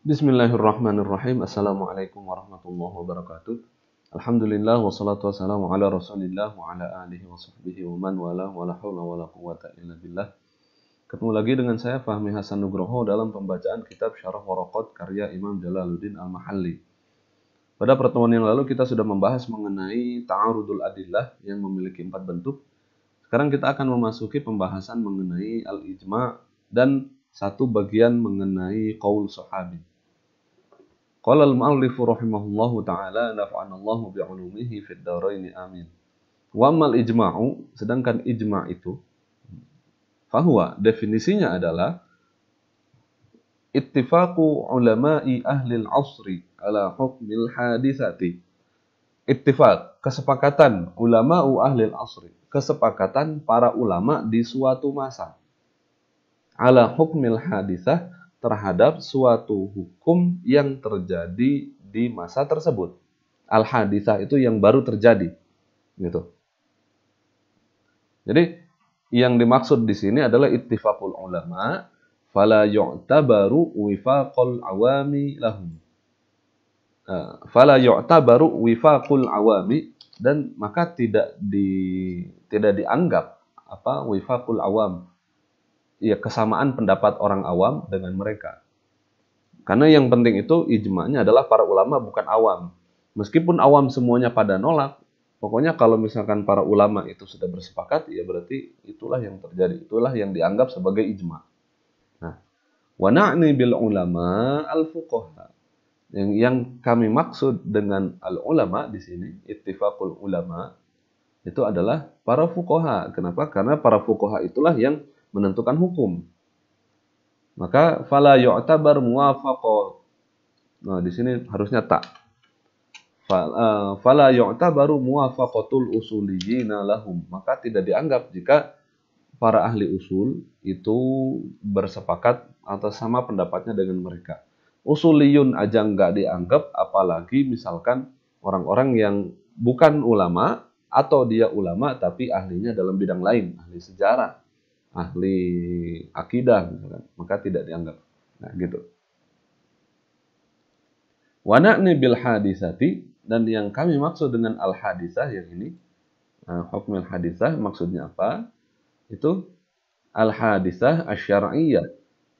Bismillahirrahmanirrahim. Assalamualaikum warahmatullahi wabarakatuh. Alhamdulillah wassalatu wassalamu ala Rasulillah wa ala alihi wa sahbihi wa man wala wa la hawla wa la quwata illa billah. Ketemu lagi dengan saya Fahmi Hasan Nugroho dalam pembacaan kitab Syarah Waraqat karya Imam Jalaluddin Al-Mahalli. Pada pertemuan yang lalu kita sudah membahas mengenai ta'arudul adillah yang memiliki empat bentuk. Sekarang kita akan memasuki pembahasan mengenai al-ijma' dan satu bagian mengenai qaul sahabi. Qala al-mu'allif rahimahullahu taala naf'anallahu bi'ulumihi fid dharain amin. Wa mal ijma'u sedangkan ijma' itu fahuwa definisinya adalah ittifaqu ulama'i ahli al-'asri ala hukmil hadisati. Ittifaq, kesepakatan ulama'u ahli al-'asri, kesepakatan para ulama di suatu masa ala hukmil hadisah terhadap suatu hukum yang terjadi di masa tersebut. Al hadisah itu yang baru terjadi. Gitu. Jadi yang dimaksud di sini adalah ittifaqul ulama fala yu'tabaru wifaqul awami lahum. Uh, fala yu'tabaru wifaqul awami dan maka tidak di tidak dianggap apa wifaqul awam ya kesamaan pendapat orang awam dengan mereka. Karena yang penting itu ijma'nya adalah para ulama bukan awam. Meskipun awam semuanya pada nolak, pokoknya kalau misalkan para ulama itu sudah bersepakat, ya berarti itulah yang terjadi, itulah yang dianggap sebagai ijma. Nah, wana'ni bil ulama al fuqaha. Yang, yang kami maksud dengan al ulama di sini, ittifaqul ulama itu adalah para fuqaha. Kenapa? Karena para fuqaha itulah yang menentukan hukum. Maka fala yu'tabar muwafaqo. Nah, di sini harusnya tak. Eh, fala yu'tabaru muwafaqatul usuliyina lahum. Maka tidak dianggap jika para ahli usul itu bersepakat atas sama pendapatnya dengan mereka. Usuliyun aja nggak dianggap, apalagi misalkan orang-orang yang bukan ulama atau dia ulama tapi ahlinya dalam bidang lain, ahli sejarah, ahli akidah misalkan, maka tidak dianggap. Nah, gitu. Wana'ni bil hadisati dan yang kami maksud dengan al hadisah yang ini uh, eh, al hadisah maksudnya apa? Itu al hadisah asyariyah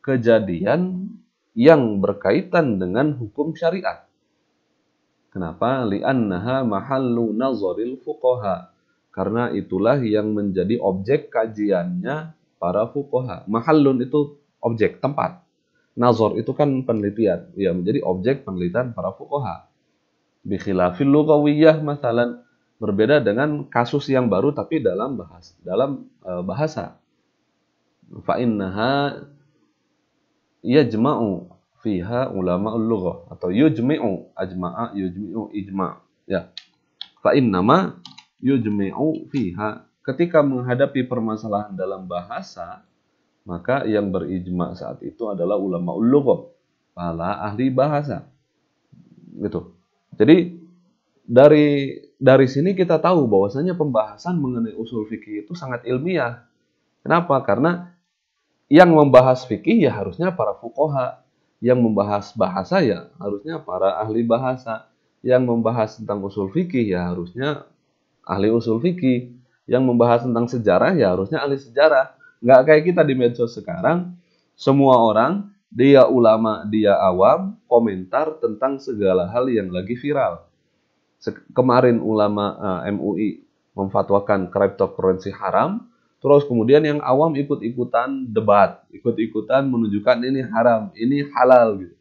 kejadian yang berkaitan dengan hukum syariat. Kenapa? Li'annaha mahallu nazaril fuqaha. Karena itulah yang menjadi objek kajiannya para fukoha. Mahallun itu objek, tempat. Nazor itu kan penelitian, ya menjadi objek penelitian para fukoha. Bikhilafil lugawiyah masalan berbeda dengan kasus yang baru tapi dalam bahasa dalam e, bahasa. Fa innaha yajma'u fiha ulama lughah atau yujmi'u ajma'a yujmi'u ijma' ya. Fa innama yujmi'u fiha ketika menghadapi permasalahan dalam bahasa, maka yang berijma saat itu adalah ulama lughah, para ahli bahasa. Gitu. Jadi dari dari sini kita tahu bahwasanya pembahasan mengenai usul fikih itu sangat ilmiah. Kenapa? Karena yang membahas fikih ya harusnya para fukoha, yang membahas bahasa ya harusnya para ahli bahasa, yang membahas tentang usul fikih ya harusnya ahli usul fikih yang membahas tentang sejarah ya harusnya ahli sejarah. Nggak kayak kita di medsos sekarang, semua orang, dia ulama, dia awam, komentar tentang segala hal yang lagi viral. Kemarin ulama uh, eh, MUI memfatwakan cryptocurrency haram, terus kemudian yang awam ikut-ikutan debat, ikut-ikutan menunjukkan ini haram, ini halal gitu.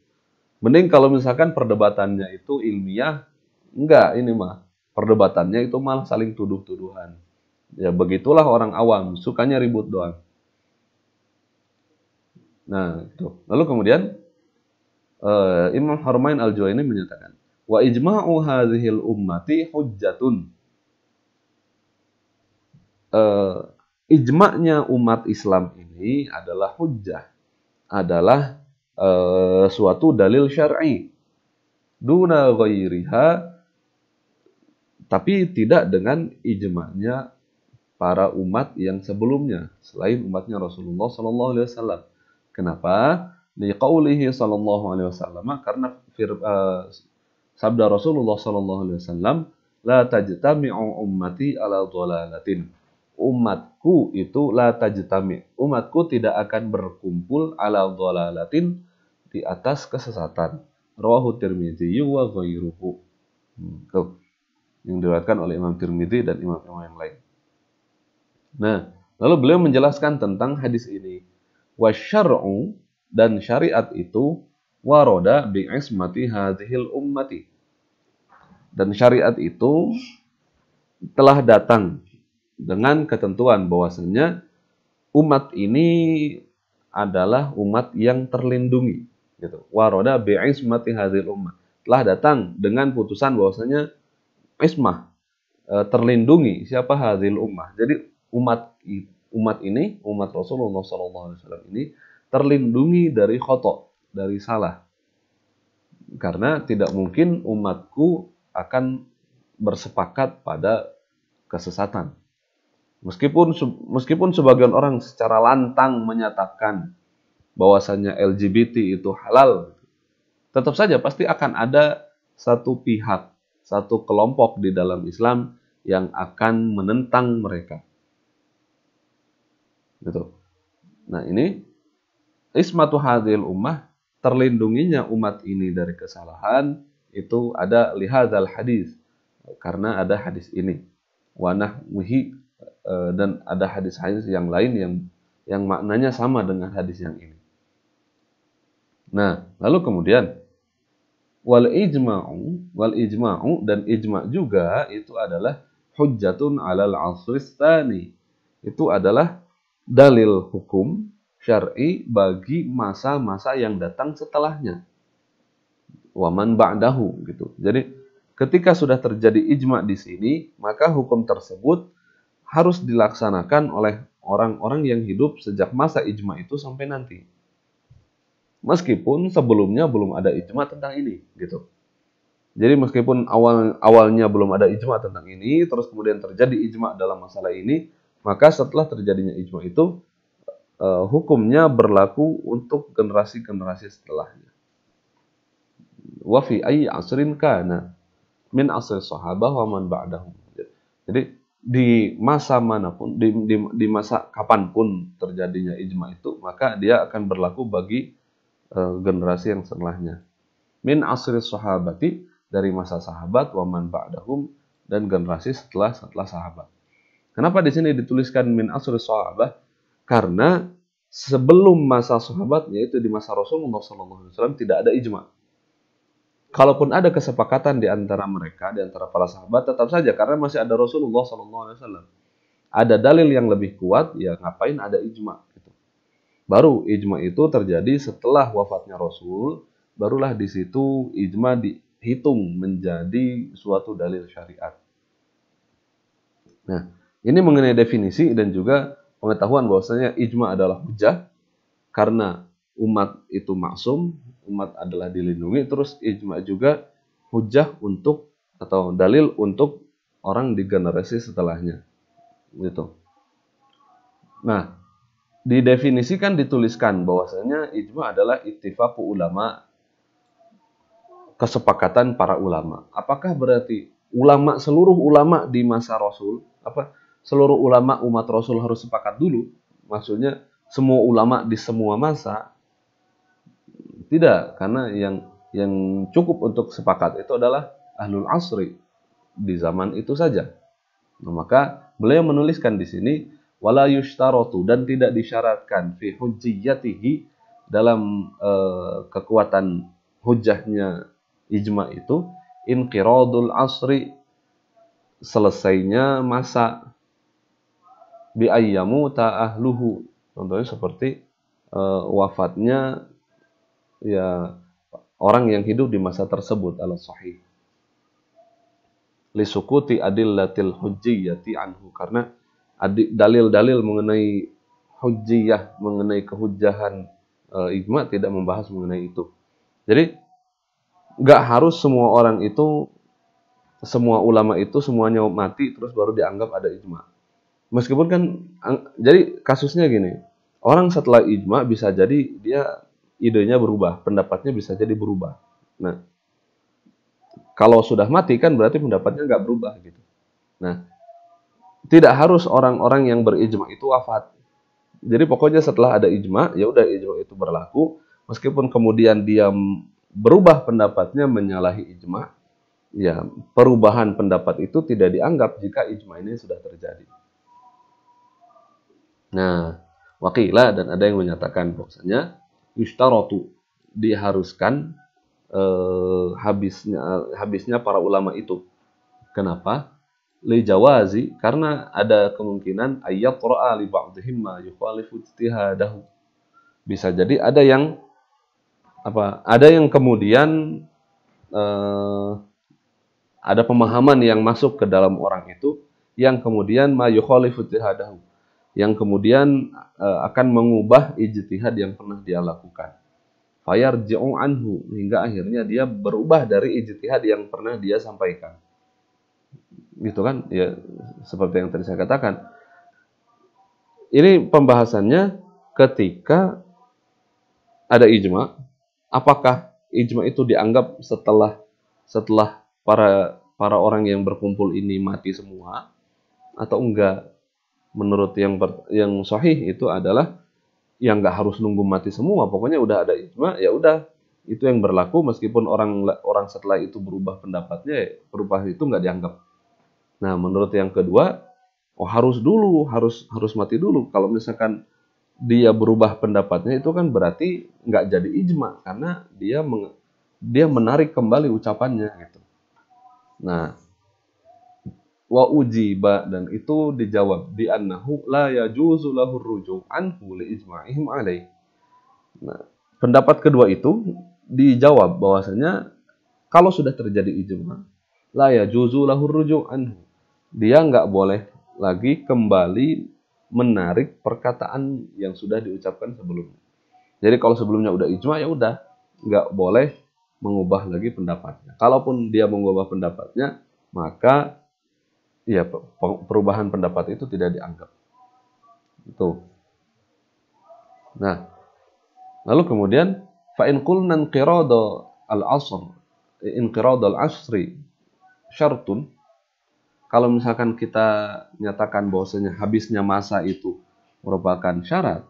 Mending kalau misalkan perdebatannya itu ilmiah, enggak ini mah. Perdebatannya itu malah saling tuduh-tuduhan. Ya begitulah orang awam, sukanya ribut doang. Nah, itu. Lalu kemudian uh, Imam Harmain Al-Juwaini menyatakan, "Wa ijma'u hadhil ummati hujjatun." Uh, ijma'nya umat Islam ini adalah hujjah, adalah uh, suatu dalil syar'i. Duna ghairiha tapi tidak dengan ijma'nya para umat yang sebelumnya selain umatnya Rasulullah Sallallahu Alaihi Wasallam. Kenapa? Liqaulihi Sallallahu Alaihi Wasallam karena fir, uh, sabda Rasulullah Sallallahu Alaihi Wasallam la tajtami'u ummati ala dhalalatin umatku itu la tajtami umatku tidak akan berkumpul ala dhalalatin di atas kesesatan rawahu tirmidzi wa ghairuhu hmm, yang diriwayatkan oleh Imam Tirmidzi dan imam-imam yang lain Nah, lalu beliau menjelaskan tentang hadis ini. Wasyar'u dan syariat itu waroda bi'ismati hadhil ummati. Dan syariat itu telah datang dengan ketentuan bahwasanya umat ini adalah umat yang terlindungi gitu waroda bi'ismati hadhil ummat telah datang dengan putusan bahwasanya ismah e, terlindungi siapa hadil ummah jadi umat umat ini, umat Rasulullah SAW ini terlindungi dari khotok, dari salah. Karena tidak mungkin umatku akan bersepakat pada kesesatan. Meskipun meskipun sebagian orang secara lantang menyatakan bahwasannya LGBT itu halal, tetap saja pasti akan ada satu pihak, satu kelompok di dalam Islam yang akan menentang mereka Gitu. Nah, ini ismatu hadil ummah terlindunginya umat ini dari kesalahan itu ada lihadal hadis karena ada hadis ini wanah muhi e, dan ada hadis-hadis yang lain yang yang maknanya sama dengan hadis yang ini. Nah, lalu kemudian wal ijma'u wal ijma'u dan ijma' juga itu adalah hujjatun alal asristani. Itu adalah dalil hukum syar'i bagi masa-masa yang datang setelahnya. Waman ba'dahu gitu. Jadi ketika sudah terjadi ijma di sini, maka hukum tersebut harus dilaksanakan oleh orang-orang yang hidup sejak masa ijma itu sampai nanti. Meskipun sebelumnya belum ada ijma tentang ini gitu. Jadi meskipun awal awalnya belum ada ijma tentang ini, terus kemudian terjadi ijma dalam masalah ini, maka setelah terjadinya ijma itu uh, hukumnya berlaku untuk generasi-generasi setelahnya. Wa fi ayyi asrin kana min asri sahabah wa man ba'dahum. Jadi di masa manapun, di, di, di masa kapanpun terjadinya ijma itu, maka dia akan berlaku bagi uh, generasi yang setelahnya. Min asri sahabati dari masa sahabat, wa man ba'dahum dan generasi setelah setelah sahabat. Kenapa di sini dituliskan min asr sahabat? Karena sebelum masa sahabatnya itu di masa Rasulullah Sallallahu Alaihi Wasallam tidak ada ijma. Kalaupun ada kesepakatan di antara mereka, di antara para sahabat, tetap saja karena masih ada Rasulullah Sallallahu Alaihi Wasallam, Ada dalil yang lebih kuat, ya ngapain ada ijma? Gitu. Baru ijma itu terjadi setelah wafatnya Rasul, barulah di situ ijma dihitung menjadi suatu dalil syariat. Nah, ini mengenai definisi dan juga pengetahuan bahwasanya ijma adalah hujah karena umat itu maksum, umat adalah dilindungi, terus ijma juga hujah untuk atau dalil untuk orang di generasi setelahnya. Gitu. Nah, didefinisikan dituliskan bahwasanya ijma adalah ittifaqu ulama kesepakatan para ulama. Apakah berarti ulama seluruh ulama di masa Rasul apa seluruh ulama umat Rasul harus sepakat dulu. Maksudnya semua ulama di semua masa tidak karena yang yang cukup untuk sepakat itu adalah ahlul asri di zaman itu saja. Nah, maka beliau menuliskan di sini wala yushtarotu dan tidak disyaratkan fi hujjiyatihi dalam eh, kekuatan hujahnya ijma itu inqiradul asri selesainya masa bi ayyamu ta'ahluhu. Contohnya seperti uh, wafatnya ya orang yang hidup di masa tersebut ala sahih. Lisukuti adillatil hujjiyati anhu karena dalil-dalil mengenai hujjiyah, mengenai kehujahan uh, ijma tidak membahas mengenai itu. Jadi nggak harus semua orang itu semua ulama itu semuanya mati terus baru dianggap ada ijma meskipun kan jadi kasusnya gini orang setelah ijma bisa jadi dia idenya berubah pendapatnya bisa jadi berubah nah kalau sudah mati kan berarti pendapatnya nggak berubah gitu nah tidak harus orang-orang yang berijma itu wafat jadi pokoknya setelah ada ijma ya udah ijma itu berlaku meskipun kemudian dia berubah pendapatnya menyalahi ijma ya perubahan pendapat itu tidak dianggap jika ijma ini sudah terjadi Nah, wakila dan ada yang menyatakan bahwasanya yustarotu diharuskan eh, habisnya habisnya para ulama itu. Kenapa? Li jawazi karena ada kemungkinan ayat ra'a li ba'dihim ma yukhalifu ijtihadahu. Bisa jadi ada yang apa? Ada yang kemudian eh, ada pemahaman yang masuk ke dalam orang itu yang kemudian ma yukhalifu ijtihadahu yang kemudian uh, akan mengubah ijtihad yang pernah dia lakukan. jong anhu hingga akhirnya dia berubah dari ijtihad yang pernah dia sampaikan. Gitu kan? Ya seperti yang tadi saya katakan. Ini pembahasannya ketika ada ijma, apakah ijma itu dianggap setelah setelah para para orang yang berkumpul ini mati semua atau enggak? menurut yang ber, yang sahih itu adalah yang nggak harus nunggu mati semua pokoknya udah ada ijma ya udah itu yang berlaku meskipun orang orang setelah itu berubah pendapatnya berubah itu nggak dianggap nah menurut yang kedua oh harus dulu harus harus mati dulu kalau misalkan dia berubah pendapatnya itu kan berarti nggak jadi ijma karena dia meng, dia menarik kembali ucapannya gitu nah wa ujiba dan itu dijawab di annahu la yajuzu lahu rujuk anhu li ijma'ihim alaih. Nah, pendapat kedua itu dijawab bahwasanya kalau sudah terjadi ijma la yajuzu lahu rujuk anhu. Dia nggak boleh lagi kembali menarik perkataan yang sudah diucapkan sebelumnya. Jadi kalau sebelumnya udah ijma ya udah nggak boleh mengubah lagi pendapatnya. Kalaupun dia mengubah pendapatnya, maka Iya, perubahan pendapat itu tidak dianggap. Itu. Nah, lalu kemudian fa'in qulna inqirada al-'asr inqirada al-'asri syartun kalau misalkan kita nyatakan bahwasanya habisnya masa itu merupakan syarat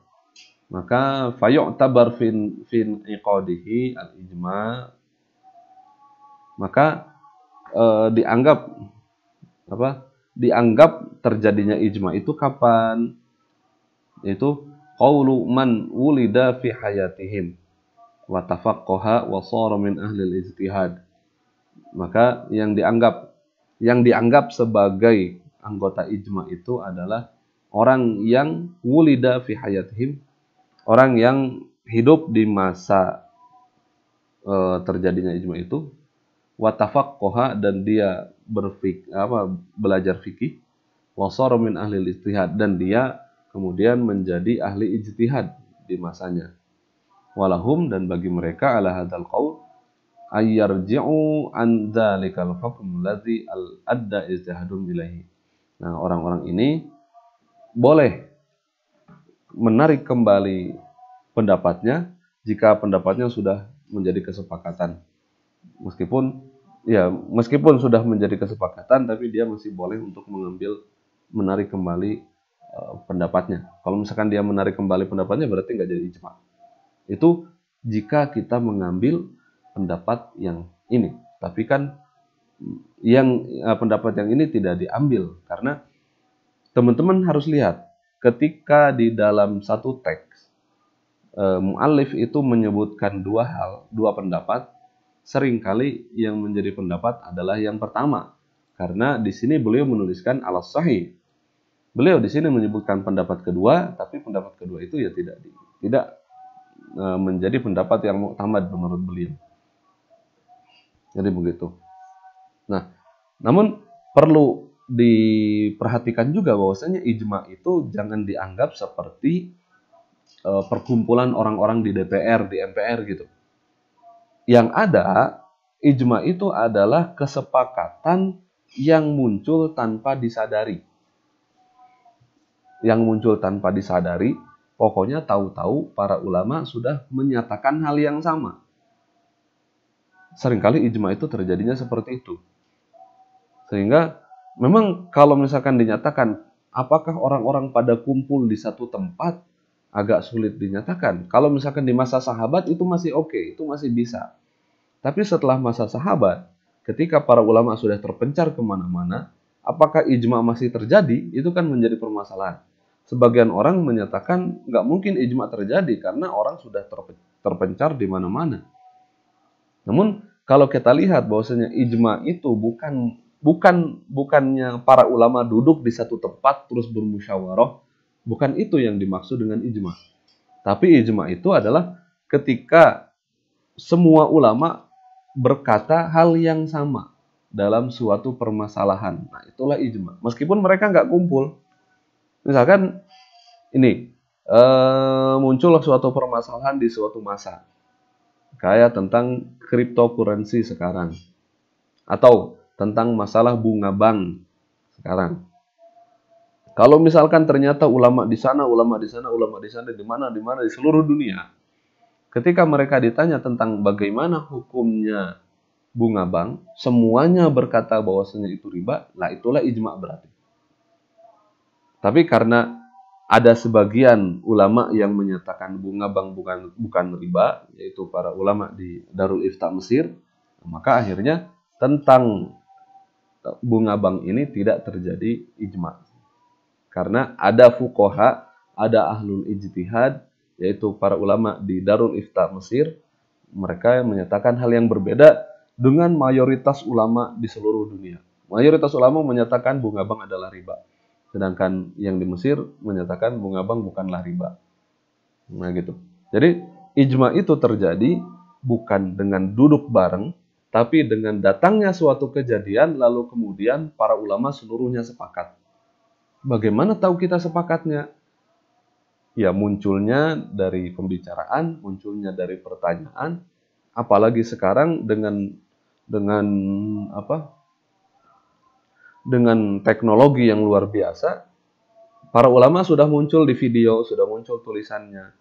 maka fayu'tabar fin fin iqadihi al-ijma maka eh, dianggap apa dianggap terjadinya ijma itu kapan? Itu qawlu man wulida fi hayatihim wa tafaqqaha wa sara min ahli al-ijtihad. Maka yang dianggap yang dianggap sebagai anggota ijma itu adalah orang yang wulida fi hayatihim, orang yang hidup di masa e, terjadinya ijma itu watafak koha dan dia berfik apa belajar fikih wasor min ahli istihad dan dia kemudian menjadi ahli ijtihad di masanya walahum dan bagi mereka ala kau ayar ayyarji'u an dzalikal hukm ladzi al adda ijtihadum bilahi. nah orang-orang ini boleh menarik kembali pendapatnya jika pendapatnya sudah menjadi kesepakatan meskipun ya meskipun sudah menjadi kesepakatan tapi dia masih boleh untuk mengambil menarik kembali e, pendapatnya. Kalau misalkan dia menarik kembali pendapatnya berarti nggak jadi ijma. Itu jika kita mengambil pendapat yang ini. Tapi kan yang eh, pendapat yang ini tidak diambil karena teman-teman harus lihat ketika di dalam satu teks uh, eh, mualif itu menyebutkan dua hal, dua pendapat seringkali yang menjadi pendapat adalah yang pertama. Karena di sini beliau menuliskan alas sahih. Beliau di sini menyebutkan pendapat kedua, tapi pendapat kedua itu ya tidak tidak e, menjadi pendapat yang muktamad menurut beliau. Jadi begitu. Nah, namun perlu diperhatikan juga bahwasanya ijma itu jangan dianggap seperti e, perkumpulan orang-orang di DPR, di MPR gitu. Yang ada, ijma itu adalah kesepakatan yang muncul tanpa disadari. Yang muncul tanpa disadari, pokoknya tahu-tahu para ulama sudah menyatakan hal yang sama. Seringkali ijma itu terjadinya seperti itu. Sehingga memang kalau misalkan dinyatakan apakah orang-orang pada kumpul di satu tempat agak sulit dinyatakan. Kalau misalkan di masa sahabat itu masih oke, okay, itu masih bisa. Tapi setelah masa sahabat, ketika para ulama sudah terpencar kemana-mana, apakah ijma masih terjadi? Itu kan menjadi permasalahan. Sebagian orang menyatakan nggak mungkin ijma terjadi karena orang sudah terpencar di mana-mana. Namun kalau kita lihat bahwasanya ijma itu bukan bukan bukannya para ulama duduk di satu tempat terus bermusyawarah Bukan itu yang dimaksud dengan ijma. Tapi ijma itu adalah ketika semua ulama berkata hal yang sama dalam suatu permasalahan. Nah, itulah ijma. Meskipun mereka nggak kumpul. Misalkan ini muncullah eh, muncul suatu permasalahan di suatu masa. Kayak tentang cryptocurrency sekarang. Atau tentang masalah bunga bank sekarang. Kalau misalkan ternyata ulama di sana, ulama di sana, ulama di sana, di mana, di mana, di seluruh dunia, ketika mereka ditanya tentang bagaimana hukumnya bunga bank, semuanya berkata bahwasanya itu riba, lah itulah ijma berarti. Tapi karena ada sebagian ulama yang menyatakan bunga bank bukan bukan riba, yaitu para ulama di Darul Ifta Mesir, maka akhirnya tentang bunga bank ini tidak terjadi ijma. Karena ada fukoha, ada ahlul ijtihad, yaitu para ulama di Darul Ifta Mesir, mereka menyatakan hal yang berbeda dengan mayoritas ulama di seluruh dunia. Mayoritas ulama menyatakan bunga bank adalah riba. Sedangkan yang di Mesir menyatakan bunga bank bukanlah riba. Nah gitu. Jadi ijma itu terjadi bukan dengan duduk bareng, tapi dengan datangnya suatu kejadian lalu kemudian para ulama seluruhnya sepakat. Bagaimana tahu kita sepakatnya? Ya munculnya dari pembicaraan, munculnya dari pertanyaan, apalagi sekarang dengan dengan apa? Dengan teknologi yang luar biasa, para ulama sudah muncul di video, sudah muncul tulisannya.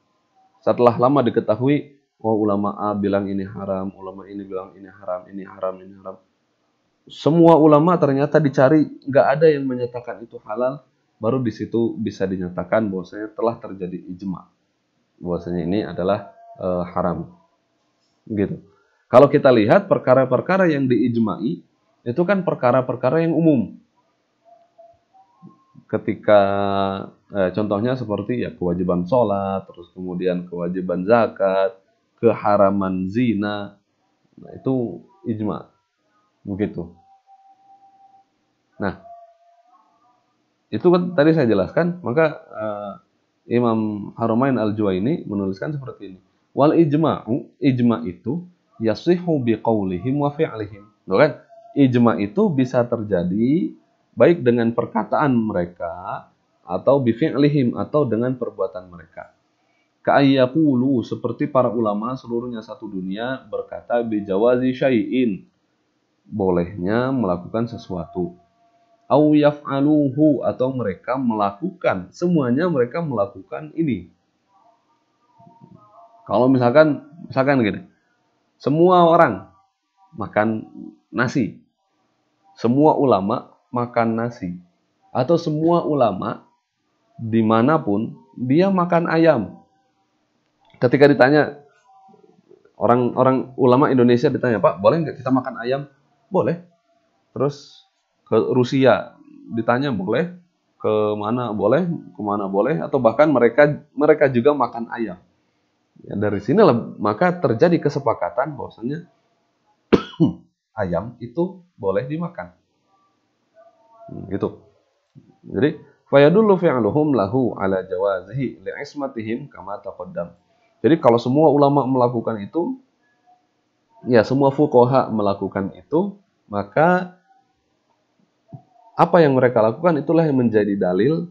Setelah lama diketahui, oh ulama A bilang ini haram, ulama ini bilang ini haram, ini haram, ini haram. Semua ulama ternyata dicari, nggak ada yang menyatakan itu halal, baru di situ bisa dinyatakan bahwasanya telah terjadi ijma. Bahwasanya ini adalah e, haram. Gitu. Kalau kita lihat perkara-perkara yang diijmai itu kan perkara-perkara yang umum. Ketika e, contohnya seperti ya kewajiban sholat, terus kemudian kewajiban zakat, keharaman zina, nah itu ijma, begitu. Nah, itu kan tadi saya jelaskan maka uh, Imam Harumain al Juwaini menuliskan seperti ini wal ijma ijma itu yasihu bi qaulihim wa fi'lihim kan ijma itu bisa terjadi baik dengan perkataan mereka atau fi'lihim atau dengan perbuatan mereka ka'ayyaqulu seperti para ulama seluruhnya satu dunia berkata bi jawazi syai'in bolehnya melakukan sesuatu Awiyaf aluhu atau mereka melakukan semuanya mereka melakukan ini kalau misalkan misalkan gini semua orang makan nasi semua ulama makan nasi atau semua ulama dimanapun dia makan ayam ketika ditanya orang-orang ulama Indonesia ditanya Pak boleh nggak kita makan ayam boleh terus ke Rusia ditanya boleh ke mana boleh ke mana boleh atau bahkan mereka mereka juga makan ayam ya, dari sinilah maka terjadi kesepakatan bahwasanya ayam itu boleh dimakan hmm, gitu jadi fayadullu fi'aluhum lahu ala jawazihi li'ismatihim kama taqaddam jadi kalau semua ulama melakukan itu ya semua fuqaha melakukan itu maka apa yang mereka lakukan itulah yang menjadi dalil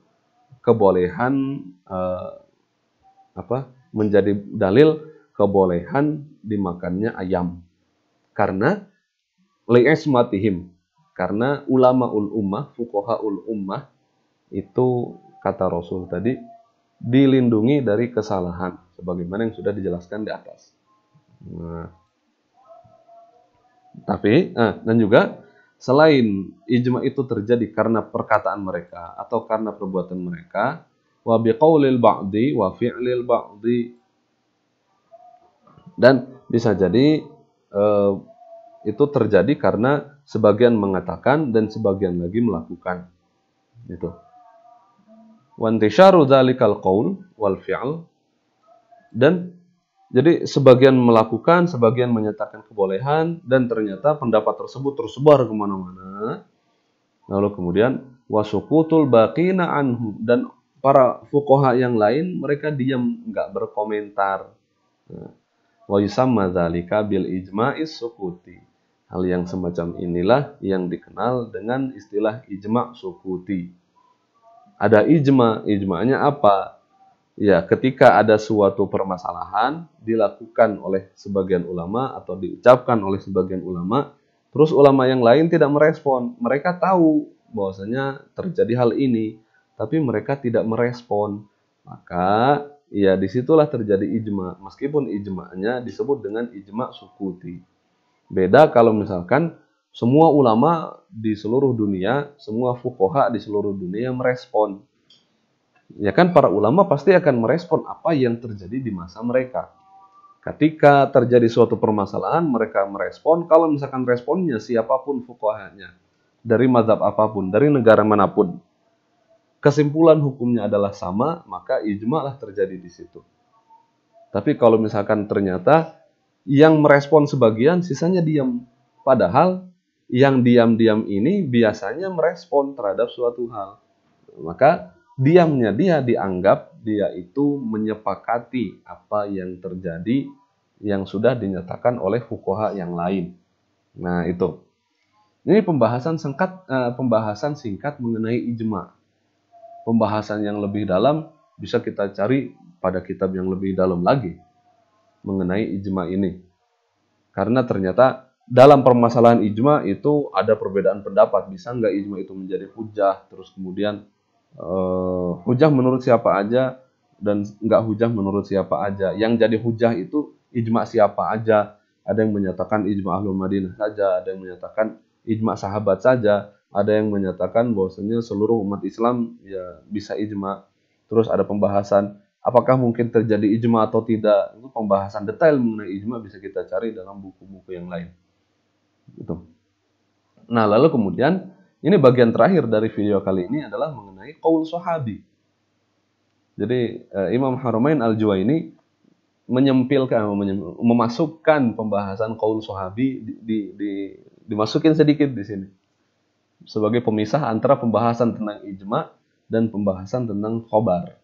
kebolehan eh, apa menjadi dalil kebolehan dimakannya ayam karena leis matihim karena ulama ul ummah fukoha ul ummah itu kata Rasul tadi dilindungi dari kesalahan sebagaimana yang sudah dijelaskan di atas. Nah, tapi eh, dan juga Selain ijma itu terjadi karena perkataan mereka atau karena perbuatan mereka, wa biqaulil ba'di wa fi'lil ba'di dan bisa jadi eh, itu terjadi karena sebagian mengatakan dan sebagian lagi melakukan. Itu. intisharu dzalikal qaul wal fi'l dan jadi sebagian melakukan, sebagian menyatakan kebolehan, dan ternyata pendapat tersebut tersebar kemana-mana. Lalu kemudian wasukutul bakina anhu dan para fukoha yang lain mereka diam nggak berkomentar. Nah, Wa yusamma dzalika bil ijma'is sukuti. Hal yang semacam inilah yang dikenal dengan istilah ijma' sukuti. Ada ijma, ijma'nya apa? Ya, ketika ada suatu permasalahan dilakukan oleh sebagian ulama atau diucapkan oleh sebagian ulama, terus ulama yang lain tidak merespon. Mereka tahu bahwasanya terjadi hal ini, tapi mereka tidak merespon. Maka ya disitulah terjadi ijma, meskipun ijma'nya disebut dengan ijma sukuti. Beda kalau misalkan semua ulama di seluruh dunia, semua fukoha di seluruh dunia merespon ya kan para ulama pasti akan merespon apa yang terjadi di masa mereka. Ketika terjadi suatu permasalahan, mereka merespon. Kalau misalkan responnya siapapun fukohanya, dari mazhab apapun, dari negara manapun, kesimpulan hukumnya adalah sama, maka ijma terjadi di situ. Tapi kalau misalkan ternyata yang merespon sebagian, sisanya diam. Padahal yang diam-diam ini biasanya merespon terhadap suatu hal. Maka diamnya dia dianggap dia itu menyepakati apa yang terjadi yang sudah dinyatakan oleh fukoha yang lain. Nah itu. Ini pembahasan singkat, eh, pembahasan singkat mengenai ijma. Pembahasan yang lebih dalam bisa kita cari pada kitab yang lebih dalam lagi mengenai ijma ini. Karena ternyata dalam permasalahan ijma itu ada perbedaan pendapat. Bisa nggak ijma itu menjadi hujah, terus kemudian uh, hujah menurut siapa aja dan nggak hujah menurut siapa aja. Yang jadi hujah itu ijma siapa aja. Ada yang menyatakan ijma ahlul Madinah saja, ada yang menyatakan ijma sahabat saja, ada yang menyatakan bahwasanya seluruh umat Islam ya bisa ijma. Terus ada pembahasan apakah mungkin terjadi ijma atau tidak. Itu pembahasan detail mengenai ijma bisa kita cari dalam buku-buku yang lain. Gitu. Nah, lalu kemudian ini bagian terakhir dari video kali ini adalah mengenai mengenai kaul sahabi. Jadi uh, Imam Haramain al ini menyempilkan memasukkan pembahasan kaul sahabi di, di, di dimasukin sedikit di sini sebagai pemisah antara pembahasan tentang ijma dan pembahasan tentang khobar.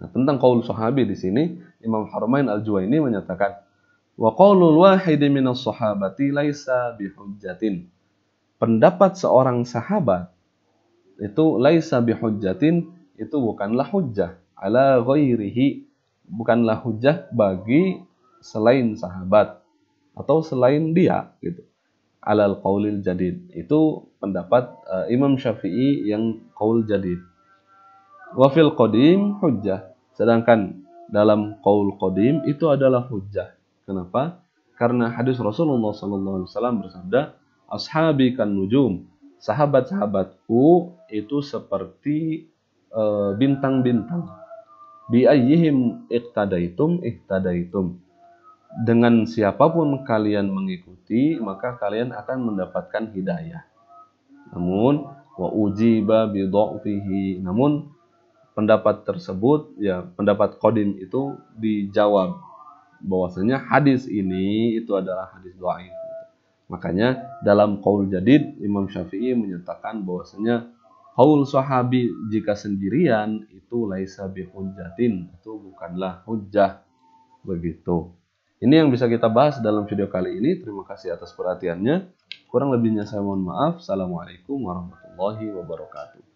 Nah, tentang kaul sahabi di sini Imam Haramain al ini menyatakan wa qaulul wahidi minas sahabati laisa bihujjatin. Pendapat seorang sahabat itu laisa bihujjatin itu bukanlah hujjah ala ghairihi bukanlah hujjah bagi selain sahabat atau selain dia gitu alal qaulil jadid itu pendapat uh, Imam Syafi'i yang qaul jadid wa fil qadim hujjah sedangkan dalam qaul qadim itu adalah hujjah kenapa karena hadis Rasulullah SAW bersabda ashabi kan nujum sahabat-sahabatku itu seperti eh, bintang-bintang. Bi ayyihim iqtadaitum iqtadaitum. Dengan siapapun kalian mengikuti, maka kalian akan mendapatkan hidayah. Namun wa ujiba bi Namun pendapat tersebut ya pendapat kodim itu dijawab bahwasanya hadis ini itu adalah hadis dhaif. Makanya dalam kaul jadid Imam Syafi'i menyatakan bahwasanya Haul sahabi jika sendirian itu laisa bihujjatin, itu bukanlah hujah Begitu. Ini yang bisa kita bahas dalam video kali ini. Terima kasih atas perhatiannya. Kurang lebihnya saya mohon maaf. Assalamualaikum warahmatullahi wabarakatuh.